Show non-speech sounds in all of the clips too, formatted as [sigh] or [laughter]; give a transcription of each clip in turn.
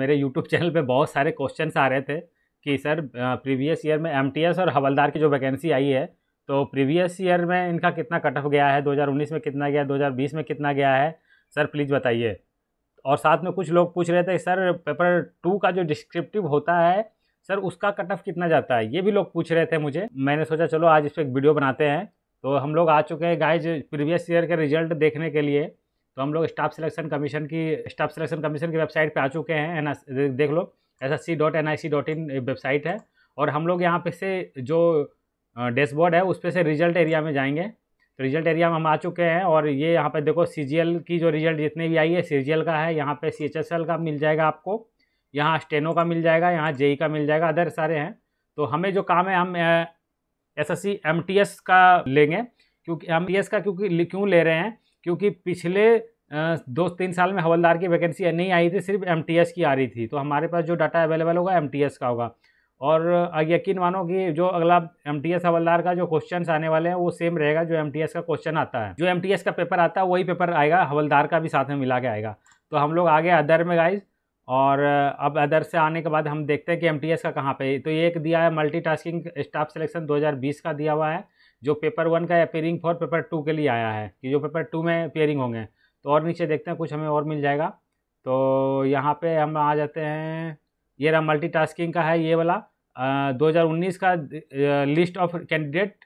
मेरे YouTube channel पे बहुत सारे क्वेश्चन आ रहे थे कि सर प्रीवियस ईयर में एम और हवलदार की जो वैकेंसी आई है तो प्रीवियस ईयर में इनका कितना कट ऑफ गया है 2019 में कितना गया 2020 में कितना गया है सर प्लीज़ बताइए और साथ में कुछ लोग पूछ रहे थे सर पेपर टू का जो डिस्क्रिप्टिव होता है सर उसका कट ऑफ कितना जाता है ये भी लोग पूछ रहे थे मुझे मैंने सोचा चलो आज इस पर एक वीडियो बनाते हैं तो हम लोग आ चुके हैं गाइज प्रीवियस ईयर के रिजल्ट देखने के लिए तो हम लोग स्टाफ सिलेक्शन कमीशन की स्टाफ सिलेक्शन कमीशन की वेबसाइट पे आ चुके हैं एन देख लो S S C dot N I C dot in website है और हम लोग यहाँ पे से जो डैशबोर्ड है उस पर से रिजल्ट एरिया में जाएंगे तो रिजल्ट एरिया में हम आ चुके हैं और ये यहाँ पे देखो सी की जो रिजल्ट जितने भी आई है सी का है यहाँ पे सी का मिल जाएगा आपको यहाँ स्टेनो का मिल जाएगा यहाँ जेई का मिल जाएगा अदर सारे हैं तो हमें जो काम है हम एस एस का लेंगे क्योंकि एम एस का क्योंकि क्यों ले रहे हैं क्योंकि पिछले दो तीन साल में हवलदार की वैकेंसी नहीं आई थी सिर्फ एम की आ रही थी तो हमारे पास जो डाटा अवेलेबल होगा एम का होगा और यकीन मानो कि जो अगला एम टी हवलदार का जो क्वेश्चन आने वाले हैं वो सेम रहेगा जो एम का क्वेश्चन आता है जो एम का पेपर आता है वही पेपर आएगा हवलदार का भी साथ में मिला के आएगा तो हम लोग आगे अदर में गाइज और अब अदर से आने के बाद हम देखते हैं कि एम का कहाँ पे तो ये एक दिया है मल्टी स्टाफ सिलेक्शन दो का दिया हुआ है जो पेपर वन का अपेयरिंग फॉर पेपर टू के लिए आया है कि जो पेपर टू में अपेयरिंग होंगे तो और नीचे देखते हैं कुछ हमें और मिल जाएगा तो यहाँ पे हम आ जाते हैं ये रहा मल्टीटास्किंग का है ये वाला दो हज़ार उन्नीस का list of candidate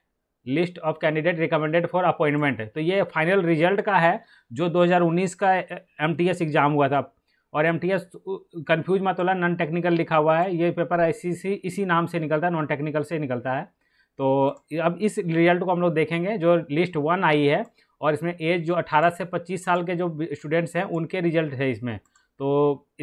list of candidate recommended for appointment तो ये फाइनल रिजल्ट का है जो 2019 का एम एग्ज़ाम हुआ था और एम टी एस कन्फ्यूज मतोला नॉन टेक्निकल लिखा हुआ है ये पेपर ऐसी इसी नाम से निकलता है नॉन टेक्निकल से निकलता है तो अब इस रिजल्ट को हम लोग देखेंगे जो लिस्ट वन आई है और इसमें एज जो 18 से 25 साल के जो स्टूडेंट्स हैं उनके रिजल्ट है इसमें तो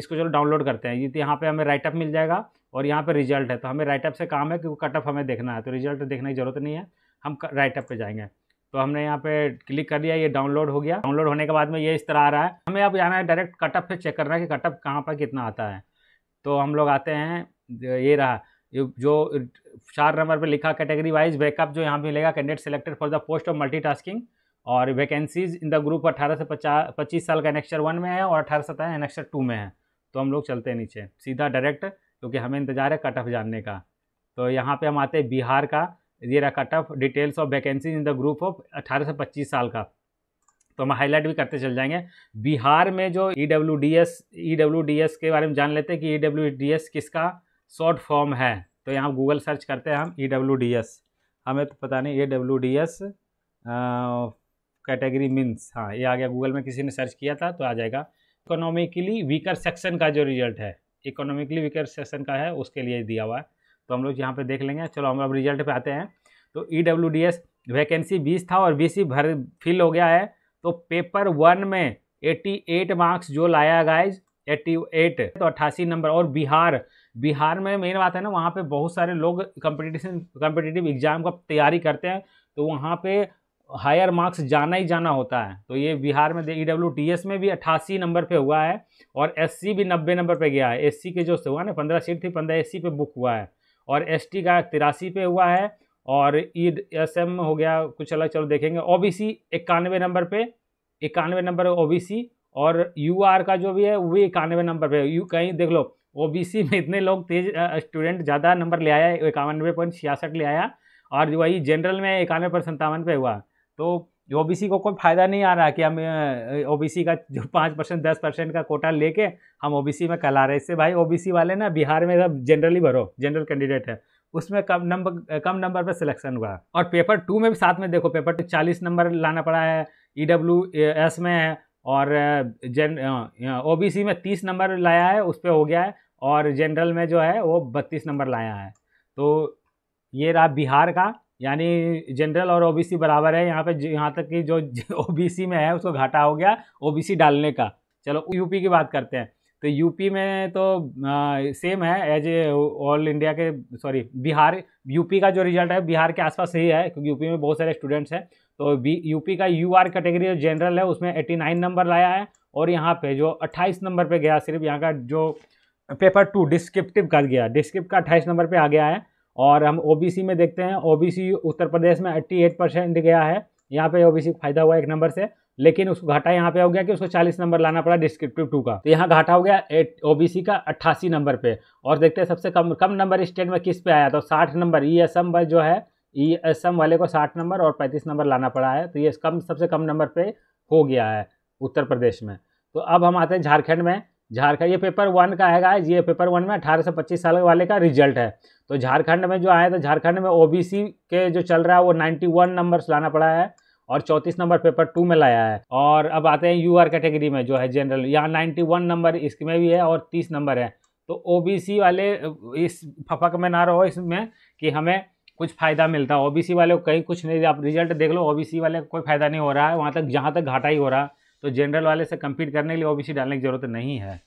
इसको चलो डाउनलोड करते हैं ये तो यहाँ पे हमें राइटअप मिल जाएगा और यहाँ पे रिजल्ट है तो हमें राइटअप से काम है क्योंकि कटअप हमें देखना है तो रिजल्ट देखने की ज़रूरत नहीं है हम राइटअप पर जाएंगे तो हमने यहाँ पे क्लिक कर लिया ये डाउनलोड हो गया डाउनलोड होने के बाद में ये इस तरह आ रहा है हमें अब जाना है डायरेक्ट कटअप पे चेक करना है कि कटअप कहाँ पर कितना आता है तो हम लोग आते हैं ये रहा जो चार नंबर पर लिखा कैटेगरी वाइज ब्रेकअप जो यहाँ मिलेगा candidate selected for the post of multitasking और वैकेंसीज इन द ग्रुप अठारह से पचास पच्चीस साल का एनेक्चर वन में है और अठारह सत्रह है टू में है तो हम लोग चलते हैं नीचे सीधा डायरेक्ट क्योंकि हमें इंतजार है कट ऑफ जानने का तो यहाँ पे हम आते हैं बिहार का ये रहा cut off details of vacancies in the group of अठारह से पच्चीस साल का तो हम हाईलाइट भी करते चल जाएंगे बिहार में जो E W D S E W D S के बारे में जान लेते हैं कि ई डब्ल्यू डी एस किसका शॉर्ट फॉर्म है तो यहाँ गूगल सर्च करते हैं हम ई डब्ल्यू डी एस हमें तो पता नहीं A W D S category means हाँ ये आ गया गूगल में किसी ने सर्च किया था तो आ जाएगा इकोनॉमिकली वीकर सेक्शन का जो रिजल्ट है इकोनॉमिकली वीकर सेक्शन का है उसके लिए दिया हुआ है तो हम लोग यहाँ पे देख लेंगे चलो हम अब रिजल्ट पे आते हैं तो E W D S vacancy बीस था और बी सी भर फिल हो गया है तो पेपर वन में एट्टी एट मार्क्स जो लाया गाइज एट्टी एट तो अट्ठासी नंबर और बिहार बिहार में मेन बात है ना वहाँ पे बहुत सारे लोग कंपटीशन कंपिटिटिव एग्ज़ाम का तैयारी करते हैं तो वहाँ पे हायर मार्क्स जाना ही जाना होता है तो ये बिहार में ई डब्ल्यू टी एस में भी अट्ठासी नंबर पे हुआ है और एस सी भी नब्बे नंबर पे गया है एस सी के जो से हुआ ना पंद्रह सीट थी पंद्रह एस सी पे बुक हुआ है और एस टी का तिरासी पे हुआ है और ई एस एम हो गया कुछ अलग चलो देखेंगे ओ बी सी इक्यानवे नंबर पे इक्यानवे नंबर ओ बी सी और यू आर का जो भी है वो भी इक्यानवे नंबर पे यू कहीं देख लो ओबीसी में इतने लोग तेज स्टूडेंट ज़्यादा नंबर ले आया इक्यानवे पॉइंट छियासठ ले आया और जो वही जनरल में इक्यानवे पॉइंट संतावन पे हुआ तो ओ को कोई फ़ायदा नहीं आ रहा कि हम ओ का जो पाँच परसेंट दस परसेंट का कोटा लेके हम ओ में कल आ रहे इससे भाई ओ वाले ना बिहार में सब जनरली भरो जनरल कैंडिडेट है उसमें कम नंबर कम नंबर पर सिलेक्शन हुआ और पेपर टू में भी साथ में देखो पेपर टू चालीस नंबर लाना पड़ा है ई डब्ल्यू एस में है और जन ओ बी सी में तीस नंबर लाया है उस पर हो गया है और जनरल में जो है वो बत्तीस नंबर लाया है तो ये रहा बिहार का यानी जनरल और ओबीसी बराबर है यहाँ पे यहाँ तक कि जो ओबीसी [laughs] में है उसको घाटा हो गया ओबीसी डालने का चलो यूपी की बात करते हैं तो यूपी में तो आ, सेम है एज ए ऑल इंडिया के सॉरी बिहार यूपी का जो रिजल्ट है बिहार के आसपास ही है क्योंकि यूपी में बहुत सारे स्टूडेंट्स हैं तो बी यूपी का यू आर कैटेगरी जो जनरल है उसमें एट्टी नाइन नंबर लाया है और यहाँ पर जो अट्ठाईस नंबर पर गया सिर्फ यहाँ का जो पेपर टू डिस्क्रिप्टिव कर गया डिस्क्रिप्ट का अट्ठाईस नंबर पे आ गया है और हम ओबीसी में देखते हैं ओबीसी उत्तर प्रदेश में एट्टी एट परसेंट गया है यहाँ पे ओबीसी बी फायदा हुआ एक नंबर से लेकिन उसको घाटा यहाँ पे हो गया कि उसको 40 नंबर लाना पड़ा डिस्क्रिप्टिव टू का तो यहाँ घाटा हो गया ओबीसी का अट्ठासी नंबर पर और देखते हैं सबसे कम कम नंबर स्टेट में किस पे आया तो साठ नंबर ई एस एम जो है ई एस एम वाले को साठ नंबर और पैंतीस नंबर लाना पड़ा है तो ये कम सबसे कम नंबर पर हो गया है उत्तर प्रदेश में तो अब हम आते हैं झारखंड में झारखंड ये पेपर वन का है गाइज ये पेपर वन में अठारह से पच्चीस साल वाले का रिजल्ट है तो झारखंड में जो आया तो झारखंड में ओबीसी के जो चल रहा है वो नाइन्टी वन नंबर लाना पड़ा है और चौंतीस नंबर पेपर टू में लाया है और अब आते हैं यूआर कैटेगरी में जो है जनरल यहाँ नाइन्टी वन नंबर इसमें भी है और तीस नंबर है तो ओ वाले इस फपक में ना रहो इसमें कि हमें कुछ फ़ायदा मिलता है ओ वाले को कहीं कुछ नहीं आप रिजल्ट देख लो ओ वाले को कोई फ़ायदा नहीं हो रहा है वहाँ तक जहाँ तक घाटा ही हो रहा है तो जनरल वाले से कम्पीट करने के लिए ओ डालने की ज़रूरत नहीं है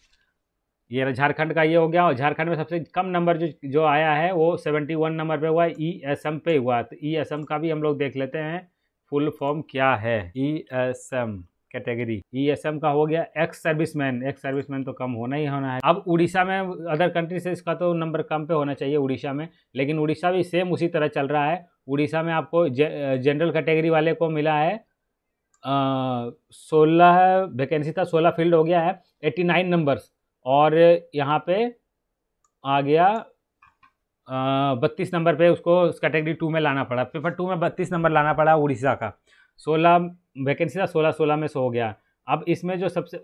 ये झारखंड का ये हो गया और झारखंड में सबसे कम नंबर जो जो आया है वो सेवेंटी वन नंबर पे हुआ ई एस एम पे हुआ तो ई एस एम का भी हम लोग देख लेते हैं फुल फॉर्म क्या है E S M category E S M का हो गया एक्स सर्विसमैन एक्स सर्विसमैन तो कम होना ही होना है अब उड़ीसा में अदर कंट्री से इसका तो नंबर कम पे होना चाहिए उड़ीसा में लेकिन उड़ीसा भी सेम उसी तरह चल रहा है उड़ीसा में आपको जनरल कैटेगरी वाले को मिला है सोलह वैकेंसी था सोलह फील्ड हो गया है एट्टी नाइन नंबर्स और यहाँ पे आ गया बत्तीस नंबर पे उसको कैटेगरी टू में लाना पड़ा पेपर टू में बत्तीस नंबर लाना पड़ा उड़ीसा का सोलह वैकेंसी था सोलह सोलह में सो हो गया अब इसमें जो सबसे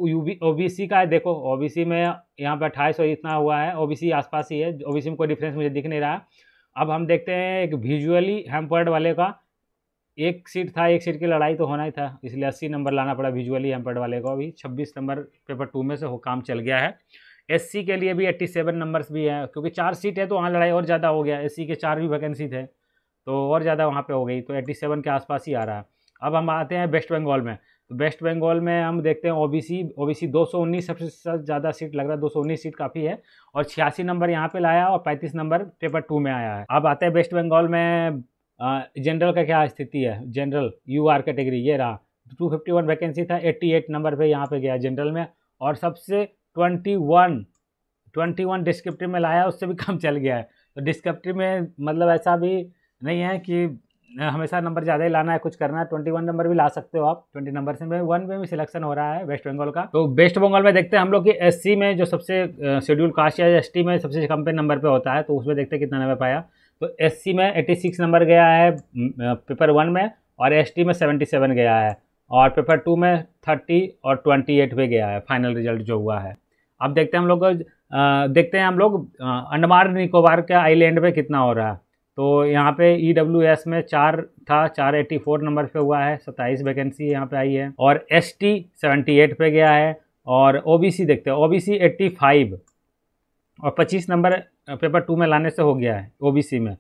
ओ बी सी का है देखो ओ बी सी में यहाँ पर अट्ठाईस और इतना हुआ है ओ बी सी आस पास ही है ओ बी सी में कोई डिफरेंस मुझे दिख नहीं रहा अब हम देखते हैं एक विजुअली हेम्पर्ड वाले का एक सीट था एक सीट की लड़ाई तो होना ही था इसलिए अस्सी नंबर लाना पड़ा विजुअली हेम्पर्ड वाले को अभी छब्बीस नंबर पेपर टू में से हो काम चल गया है एससी के लिए भी एट्टी सेवन नंबर्स भी हैं क्योंकि चार सीट है तो वहाँ लड़ाई और ज़्यादा हो गया एससी के चार भी वैकेंसी थे तो और ज़्यादा वहाँ पर हो गई तो एट्टी सेवन के आसपास ही आ रहा है अब हम आते हैं वेस्ट बंगाल में तो वेस्ट बंगाल में हम देखते हैं ओबीसी ओबीसी 219 सबसे ज़्यादा सीट लग रहा है 219 सीट काफ़ी है और छियासी नंबर यहाँ पे लाया और पैंतीस नंबर पेपर टू में आया है अब आते हैं वेस्ट बंगाल में जनरल का क्या स्थिति है जनरल यू आर कैटेगरी ये रहा टू फिफ्टी वन वैकेंसी था एट्टी एट नंबर पे यहाँ पे गया जनरल में और सबसे twenty one twenty one descriptive में लाया उससे भी कम चल गया है तो डिस्क्रिप्टिव में मतलब ऐसा भी नहीं है कि हमेशा नंबर ज़्यादा ही लाना है कुछ करना है ट्वेंटी वन नंबर भी ला सकते हो आप ट्वेंटी नंबर से वन में भी सिलेक्शन हो रहा है वेस्ट बंगाल का तो वेस्ट बंगाल में देखते हैं हम लोग कि एससी में जो सबसे शेड्यूल कास्ट या एसटी में सबसे कम पे नंबर पे होता है तो उसमें देखते हैं कितना नंबर पाया तो एससी में 86 नंबर गया है पेपर वन में और एसटी में 77 गया है और पेपर टू में 30 और 28 भी गया है फाइनल रिजल्ट जो हुआ है अब देखते हैं हम लोग देखते हैं हम लोग अंडमान निकोबार के आईलैंड में कितना हो रहा है तो यहाँ पे ई e में चार था चार एट्टी फोर नंबर पे हुआ है सत्ताईस वैकेंसी यहाँ पे आई है और एस टी सेवेंटी एट पे गया है और ओ बी सी देखते हैं O B C eighty five और 25 नंबर पेपर टू में लाने से हो गया है ओबीसी में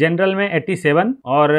जनरल में 87 और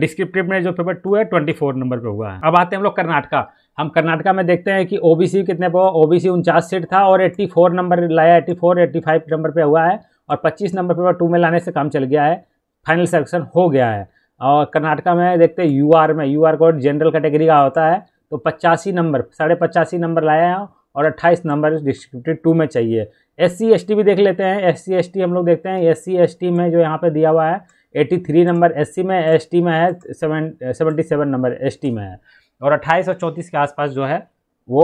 डिस्क्रिप्टिव में जो पेपर टू है 24 नंबर पे हुआ है अब आते हैं हम लोग कर्नाटका हम कर्नाटका में देखते हैं कि ओबीसी कितने पे हुआ ओ उनचास सीट था और फोर नंबर लाया एट्टी फाइव नंबर पे हुआ है और पच्चीस नंबर पेपर टू में लाने से काम चल गया है फाइनल सेलेक्शन हो गया है और कर्नाटका में देखते हैं यू में U R code general category का होता है तो पचासी नंबर साढ़े पचासी नंबर लाया है और अट्ठाईस नंबर डिस्क्रिप्टिव टू में चाहिए एस सी भी देख लेते हैं एस सी हम लोग देखते हैं एस सी में जो यहाँ पर दिया हुआ है एट्टी थ्री नंबर एस में एस में है seven seventy seven number S में है और अट्ठाईस और चौंतीस के आसपास जो है वो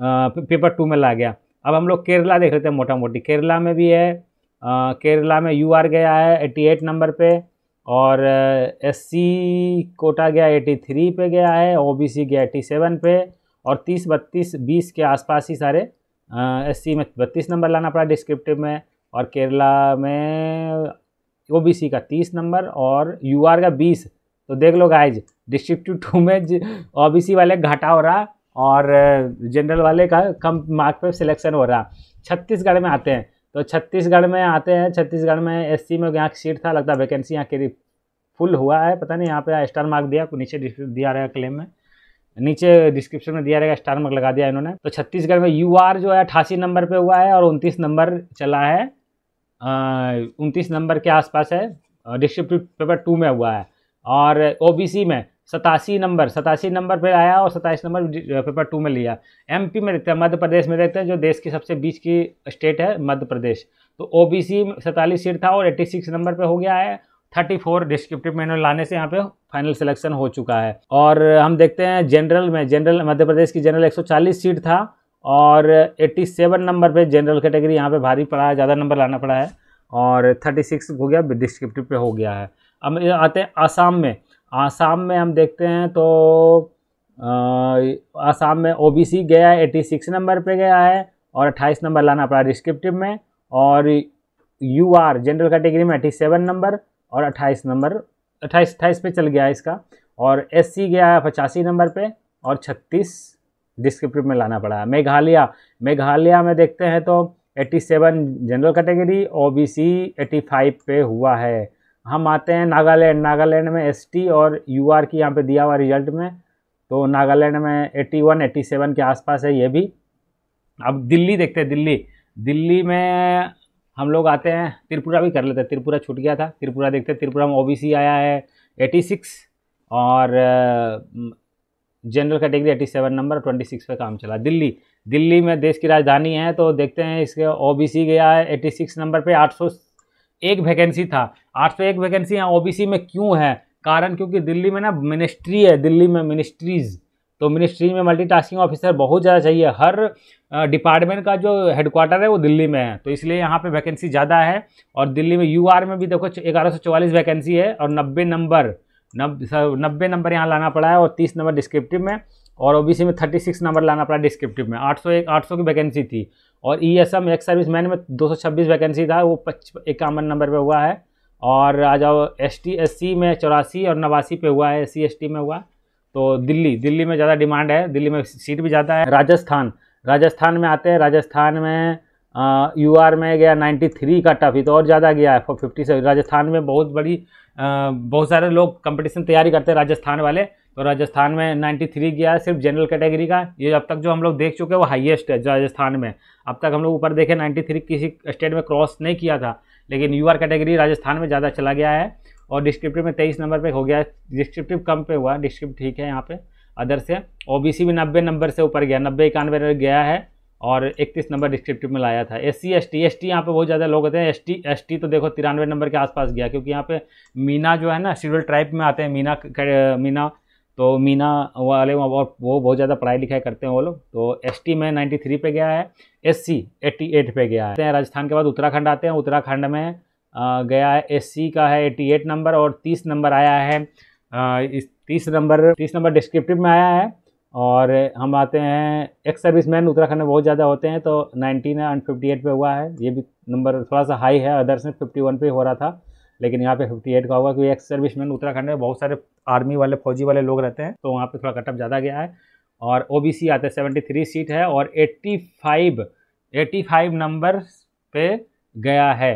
आ, पेपर टू में ला गया अब हम लोग केरला देख लेते हैं मोटा मोटी केरला में भी है आ, केरला में यू आर गया है एट्टी एट नंबर पर और एस सी कोटा गया एटी थ्री पे गया है ओ बी सी गया एटी सेवन पे और तीस बत्तीस बीस के आसपास ही सारे एस में बत्तीस नंबर लाना पड़ा डिस्क्रिप्टिव में और केरला में ओ का तीस नंबर और यू का बीस तो देख लो गाइज डिस्ट्रिक्टिव टू में ओ वाले घाटा हो रहा और जनरल वाले का कम मार्क पे सिलेक्शन हो रहा छत्तीसगढ़ में आते हैं तो छत्तीसगढ़ में आते हैं छत्तीसगढ़ में एससी में यहाँ सीट था लगता है वैकेंसी यहाँ के फुल हुआ है पता नहीं यहाँ पे स्टार मार्क दिया नीचे दिया रहा है क्लेम में नीचे डिस्क्रिप्शन में दिया रहेगा स्टार मार्क लगा दिया इन्होंने तो छत्तीसगढ़ में यू आर जो है अठासी नंबर पे हुआ है और उनतीस नंबर चला है उनतीस नंबर के आसपास है डिस्ट्रिक्ट पेपर टू में हुआ है और ओबीसी में सतासी नंबर सतासी नंबर पे आया और सताईस नंबर पेपर टू में लिया एमपी में देखते हैं मध्य प्रदेश में देखते हैं जो देश की सबसे बीच की स्टेट है मध्य प्रदेश तो ओबीसी बी सैंतालीस सीट था और एट्टी सिक्स नंबर पर हो गया है थर्टी फोर डिस्क्रिप्टिव मैनुअल लाने से यहाँ पे फाइनल सिलेक्शन हो चुका है और हम देखते हैं जनरल में जनरल मध्य प्रदेश की जनरल 140 सीट था और 87 नंबर पे जनरल कैटेगरी यहाँ पे भारी पड़ा है ज़्यादा नंबर लाना पड़ा है और 36 हो गया डिस्क्रिप्टिव पे हो गया है अब आते हैं आसाम में आसाम में हम देखते हैं तो आसाम में सी गया सिक्स नंबर पर गया है और अट्ठाईस नंबर लाना पड़ा डिस्क्रिप्टिव में और आर जनरल कैटेगरी में सेवन नंबर और अट्ठाईस नंबर अट्ठाईस अट्ठाईस पे चल गया इसका और एस गया है पचासी नंबर पर और छत्तीस डिस्क्रिप्टिव में लाना पड़ा मेघालय मेघालय में देखते हैं तो 87 जनरल कैटेगरी ओबीसी 85 पे हुआ है हम आते हैं नागालैंड नागालैंड में एसटी और यूआर की यहाँ पे दिया हुआ रिजल्ट में तो नागालैंड में 81 87 के आसपास है ये भी अब दिल्ली देखते हैं दिल्ली दिल्ली में हम लोग आते हैं त्रिपुरा भी कर लेते हैं त्रिपुरा छूट गया था त्रिपुरा देखते हैं त्रिपुरा में ओबीसी आया है एटी सिक्स और general category eighty seven number twenty six पर काम चला दिल्ली दिल्ली में देश की राजधानी है तो देखते हैं इसके ओ गया है एटी सिक्स नंबर पर आठ सौ एक वैकेंसी था आठ सौ एक वैकेंसी यहाँ ओ में क्यों है कारण क्योंकि दिल्ली में ना मिनिस्ट्री है दिल्ली में मिनिस्ट्रीज़ तो मिनिस्ट्री में मल्टीटास्किंग ऑफिसर बहुत ज़्यादा चाहिए हर डिपार्टमेंट का जो हेडक्वार्टर है वो दिल्ली में है तो इसलिए यहाँ पे वैकेंसी ज़्यादा है और दिल्ली में यूआर में भी देखो ग्यारह वैकेंसी है और नब्बे नंबर नब्बे नंबर यहाँ लाना पड़ा है और तीस नंबर डिस्क्रिप्टिव में और ओबीसी में थर्टी सिक्स नंबर लाना पड़ा डिस्क्रिप्टिव में आठ सौ एक आठ सौ की वैकेंसी थी और E S M ex service man में दो सौ छब्बीस वैकेंसी था वो पच इक्यावन नंबर पर हुआ है और आ जाओ एस टी एस सी में चौरासी और नवासी पे हुआ है एस सी एस टी में हुआ तो दिल्ली दिल्ली में ज़्यादा डिमांड है दिल्ली में सीट भी ज़्यादा है राजस्थान राजस्थान में आते हैं राजस्थान में यू आर में गया 93 का टफ ही तो और ज़्यादा गया है फिफ्टी से राजस्थान में बहुत बड़ी बहुत सारे लोग कंपटीशन तैयारी करते हैं राजस्थान वाले तो राजस्थान में 93 गया है सिर्फ जनरल कैटेगरी का ये अब तक जो हम लोग देख चुके हैं वो हाईएस्ट है राजस्थान में अब तक हम लोग ऊपर देखे 93 किसी स्टेट में क्रॉस नहीं किया था लेकिन यू कैटेगरी राजस्थान में ज़्यादा चला गया है और डिस्क्रिप्टिव में तेईस नंबर पे हो गया डिस्क्रिप्टिव कम पे हुआ डिस्क्रिप्ट ठीक है यहाँ पे अदर से ओबीसी भी नब्बे नंबर से ऊपर गया नब्बे इक्यानवे गया है और इकतीस नंबर डिस्क्रिप्टिव में लाया था S C S T S T यहाँ पर बहुत ज़्यादा लोग होते हैं एस टी एस टी तो देखो तिरानवे नंबर के आसपास गया क्योंकि यहाँ पे मीना जो है ना शेड्यूल ट्राइब में आते हैं मीना मीना तो मीना वाले और वो बहुत ज़्यादा पढ़ाई लिखाई करते हैं वो लोग तो एस टी में नाइन्टी थ्री पे गया है एस सी एट्टी एट पे गया है राजस्थान के बाद उत्तराखंड आते हैं उत्तराखंड में गया है एस का है एट्टी एट नंबर और तीस नंबर आया है इस तीस नंबर तीस नंबर डिस्क्रिप्टिव में आया है और हम आते हैं एक्स सर्विस मैन उत्तराखंड में बहुत ज़्यादा होते हैं तो नाइनटीन एंड फिफ्टी एट पर हुआ है ये भी नंबर थोड़ा सा हाई है अदर्स में फिफ्टी वन पर हो रहा था लेकिन यहाँ पे 58 का होगा क्योंकि एक्स सर्विस मैन उत्तराखंड में बहुत सारे आर्मी वाले फौजी वाले लोग रहते हैं तो वहाँ पर थोड़ा कटअप ज़्यादा गया है और ओ बी सी आते हैं सेवेंटी सीट है और एट्टी फाइव फाइव नंबर पर गया है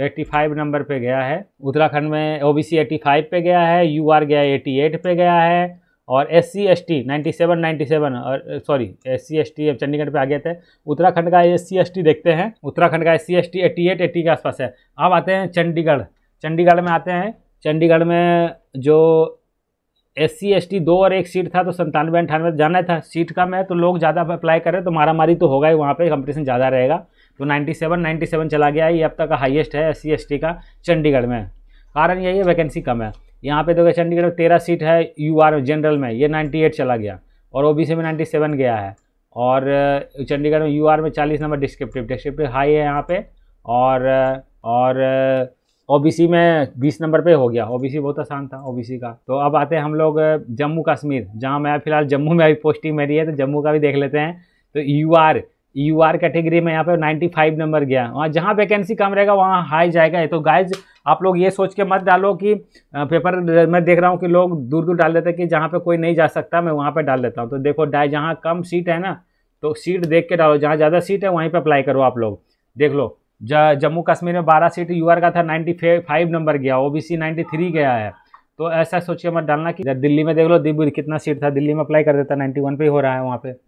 एट्टी फाइव नंबर पे गया है उत्तराखंड में O B C eighty five पे गया है यू आर गया एटी एट पे गया है और S C S T ninety seven ninety seven और sorry S C S T अब चंडीगढ़ पे आ गए थे उत्तराखंड का एस सी एस टी देखते हैं उत्तराखंड का S C S T eighty eight eighty के आसपास है अब आते हैं चंडीगढ़ चंडीगढ़ में आते हैं चंडीगढ़ में जो एस सी एस टी दो और एक सीट था तो संतानवे अंठानवे जाना था सीट कम है तो लोग ज़्यादा अप्लाई करें तो मारा मारी तो होगा ही वहाँ पर कंपटीशन ज़्यादा रहेगा तो 97 97 चला गया है ये अब तक का हाईएस्ट है एस सी का चंडीगढ़ में कारण यही है वैकेंसी कम है यहाँ पे देखो चंडीगढ़ में तेरह सीट है यू आर जनरल में ये 98 चला गया और ओ में 97 गया है और चंडीगढ़ में यू आर में चालीस नंबर डिस्क्रिप्टिव डिस्क्रिप्टिव हाई है यहाँ पर और और ओ में 20 नंबर पे हो गया ओ बहुत आसान था ओ का तो अब आते हैं हम लोग जम्मू कश्मीर जहाँ मैं फ़िलहाल जम्मू में अभी पोस्टिंग मेरी है तो जम्मू का भी देख लेते हैं तो U R U R category में यहाँ पे 95 नंबर गया वहाँ जहाँ वैकेंसी कम रहेगा वहाँ हाई जाएगा तो गाइज आप लोग ये सोच के मत डालो कि पेपर मैं देख रहा हूँ कि लोग दूर दूर डाल देते हैं कि जहाँ पे कोई नहीं जा सकता मैं वहाँ पे डाल देता हूँ तो देखो डाय जहाँ कम सीट है ना तो सीट देख के डालो जहाँ ज़्यादा सीट है वहीं पर अप्लाई करो आप लोग देख लो जम्मू कश्मीर में बारह सीट यू का था नाइन्टी फाइव नंबर गया ओ बी गया है तो ऐसा सोच के मत डालना कि दिल्ली में देख लो दिल्ली कितना सीट था दिल्ली में अप्लाई कर देता नाइन्टी पे ही हो रहा है वहाँ पर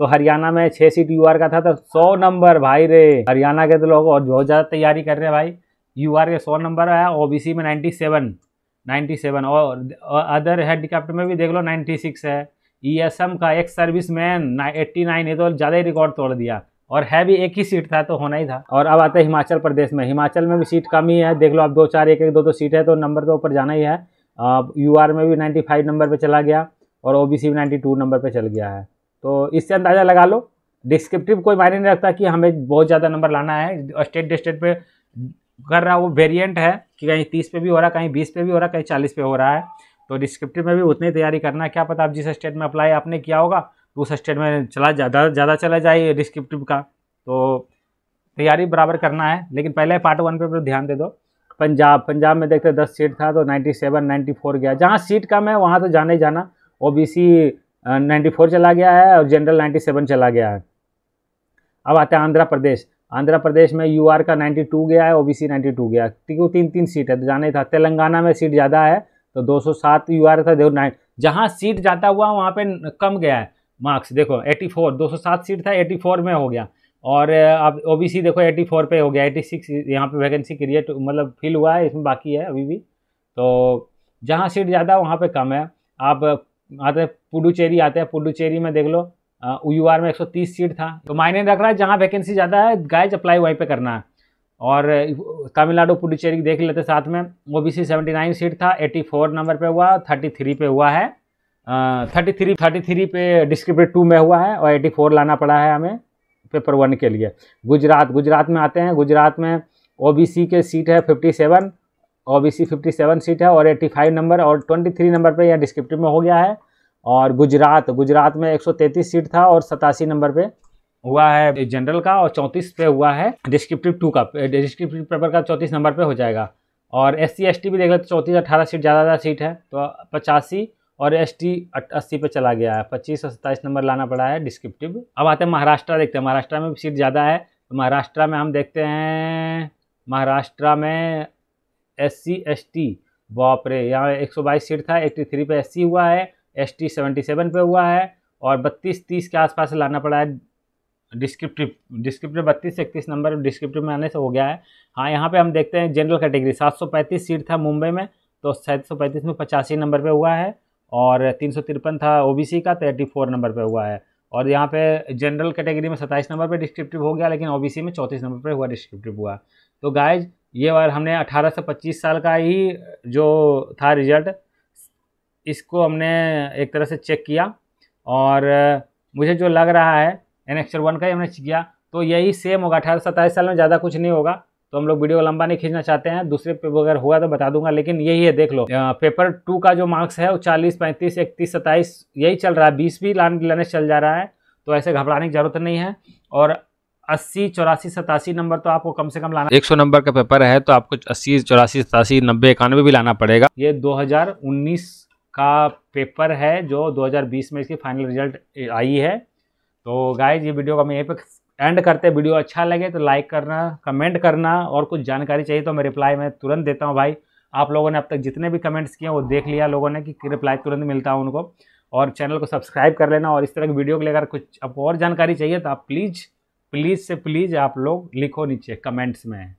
तो हरियाणा में छः सीट यूआर का था तो सौ नंबर भाई रे हरियाणा के तो लोग और बहुत ज़्यादा तैयारी कर रहे हैं भाई यूआर के सौ नंबर आया ओबीसी में नाइन्टी सेवन नाइन्टी सेवन और अदर हेडक्राफ्ट में भी देख लो नाइन्टी सिक्स है ई एस एम का एक सर्विस मैन एट्टी नाइन ये तो ज़्यादा ही रिकॉर्ड तोड़ दिया और है भी एक ही सीट था तो होना ही था और अब आते हैं हिमाचल प्रदेश में हिमाचल में भी सीट कम ही है देख लो आप दो चार एक एक दो दो तो सीट है तो नंबर तो ऊपर जाना ही है यू आर में भी नाइन्टी फाइव नंबर पर चला गया और ओ बी सी भी नाइन्टी टू नंबर पर चल गया है तो इससे अंदाज़ा लगा लो डिस्क्रिप्टिव कोई मायने नहीं रखता कि हमें बहुत ज़्यादा नंबर लाना है स्टेट डिस्टेट पे कर रहा वो वेरिएंट है कि कहीं तीस पे भी हो रहा है कहीं बीस पे भी हो रहा है कहीं चालीस पे हो रहा है तो डिस्क्रिप्टिव में भी उतनी तैयारी करना है क्या पता आप जिस स्टेट में अप्लाई आपने किया होगा तो उस स्टेट में चला ज़्यादा ज़्यादा चला जाए डिस्क्रिप्टिव का तो तैयारी बराबर करना है लेकिन पहले पार्ट वन पर ध्यान दे दो पंजाब पंजाब में देखते दस सीट था तो नाइन्टी सेवन नाइन्टी फोर गया जहाँ सीट कम है वहाँ तो जाने जाना O B C ninety four चला गया है और जनरल नाइन्टी सेवन चला गया है अब आता है आंध्र प्रदेश आंध्र प्रदेश में यू आर का नाइन्टी टू गया है O B C ninety two गया क्योंकि तीन तीन सीट है तो जाने था तेलंगाना में सीट ज़्यादा है तो दो सौ सात यू आर था देखो नाइन जहाँ सीट जाता हुआ वहाँ पे कम गया है मार्क्स देखो एटी फोर दो सौ सात सीट था एटी फोर में हो गया और अब ओ बी सी देखो एटी फोर पे हो गया एटी सिक्स यहाँ पर वैकेंसी क्रिएट मतलब फिल हुआ है इसमें बाकी है अभी भी तो जहाँ सीट ज़्यादा वहाँ पर कम है आप आते हैं पुडुचेरी आते हैं पुडुचेरी में देख लो यू आर में 130 सीट था तो मायने रख रहा है जहाँ वैकेंसी ज़्यादा है गाइज अप्लाई वहीं पे करना है और तमिलनाडु पुडुचेरी देख लेते साथ में O B C seventy seat था 84 नंबर पे हुआ 33 पे हुआ है थर्टी थ्री थर्टी थ्री पे डिस्क्रिप्ट टू में हुआ है और एटी फोर लाना पड़ा है हमें पेपर वन के लिए गुजरात गुजरात में आते हैं गुजरात में ओ बी सी के सीट है फिफ्टी सेवन ओबीसी 57 सीट है और 85 नंबर और 23 नंबर पे यह डिस्क्रिप्टिव में हो गया है और गुजरात गुजरात में 133 सीट था और सतासी नंबर पे हुआ है जनरल का और चौंतीस पे हुआ है डिस्क्रिप्टिव टू का डिस्क्रिप्टिव पेपर का चौंतीस नंबर पे हो जाएगा और एस सी भी देख लेते चौंतीस अठारह सीट ज़्यादा ज़्यादा सीट है तो पचासी और एस टी अस्सी पे चला गया है पच्चीस और सत्ताईस नंबर लाना पड़ा है डिस्क्रिप्टिव अब आते हैं महाराष्ट्र देखते हैं महाराष्ट्र में सीट ज़्यादा है तो महाराष्ट्र में हम देखते हैं महाराष्ट्र में एस सी एस टी बाप रे यहाँ एक सौ बाईस सीट था एट्टी थ्री पे एस सी हुआ है एस टी सेवेंटी सेवन पर हुआ है और बत्तीस तीस के आसपास लाना पड़ा है डिस्क्रिप्टिव डिस्क्रिप्टिव बत्तीस से इकतीस नंबर डिस्क्रिप्टिव में आने से हो गया है हाँ यहाँ पे हम देखते हैं जनरल कैटेगरी सात सौ पैंतीस सीट था मुंबई में तो सात सौ पैंतीस में पचासी नंबर पे हुआ है और तीन सौ तिरपन था ओबीसी का तो एट्टी फोर नंबर पे हुआ है और यहाँ पे जनरल कैटेगरी में सत्ताईस नंबर पे डिस्क्रिप्टिव हो गया लेकिन ओबीसी में चौंतीस नंबर पे हुआ डिस्क्रिप्टिव हुआ तो गाइज ये बार हमने 18 से 25 साल का ही जो था रिजल्ट इसको हमने एक तरह से चेक किया और मुझे जो लग रहा है एन एक्चर वन का ही हमने किया तो यही सेम होगा अठारह सत्ताईस साल में ज़्यादा कुछ नहीं होगा तो हम लोग वीडियो लंबा नहीं खींचना चाहते हैं दूसरे पेपर अगर हुआ तो बता दूंगा लेकिन यही है देख लो पेपर टू का जो मार्क्स है वो चालीस पैंतीस इकतीस सत्ताईस यही चल रहा है बीस भी लाने चल जा रहा है तो ऐसे घबराने की ज़रूरत नहीं है और अस्सी चौरासी सतासी नंबर तो आपको कम से कम लाना एक सौ नंबर का पेपर है तो आपको अस्सी चौरासी सतासी नब्बे इक्यानवे भी लाना पड़ेगा ये 2019 का पेपर है जो 2020 में इसकी फाइनल रिजल्ट आई है तो गाइज ये वीडियो का मैं यहीं पर एंड करते हैं वीडियो अच्छा लगे तो लाइक करना कमेंट करना और कुछ जानकारी चाहिए तो मैं रिप्लाई मैं तुरंत देता हूँ भाई आप लोगों ने अब तक जितने भी कमेंट्स किए वो देख लिया लोगों ने कि रिप्लाई तुरंत मिलता है उनको और चैनल को सब्सक्राइब कर लेना और इस तरह की वीडियो को लेकर कुछ आपको और जानकारी चाहिए तो आप प्लीज़ प्लीज़ से प्लीज़ आप लोग लिखो नीचे कमेंट्स में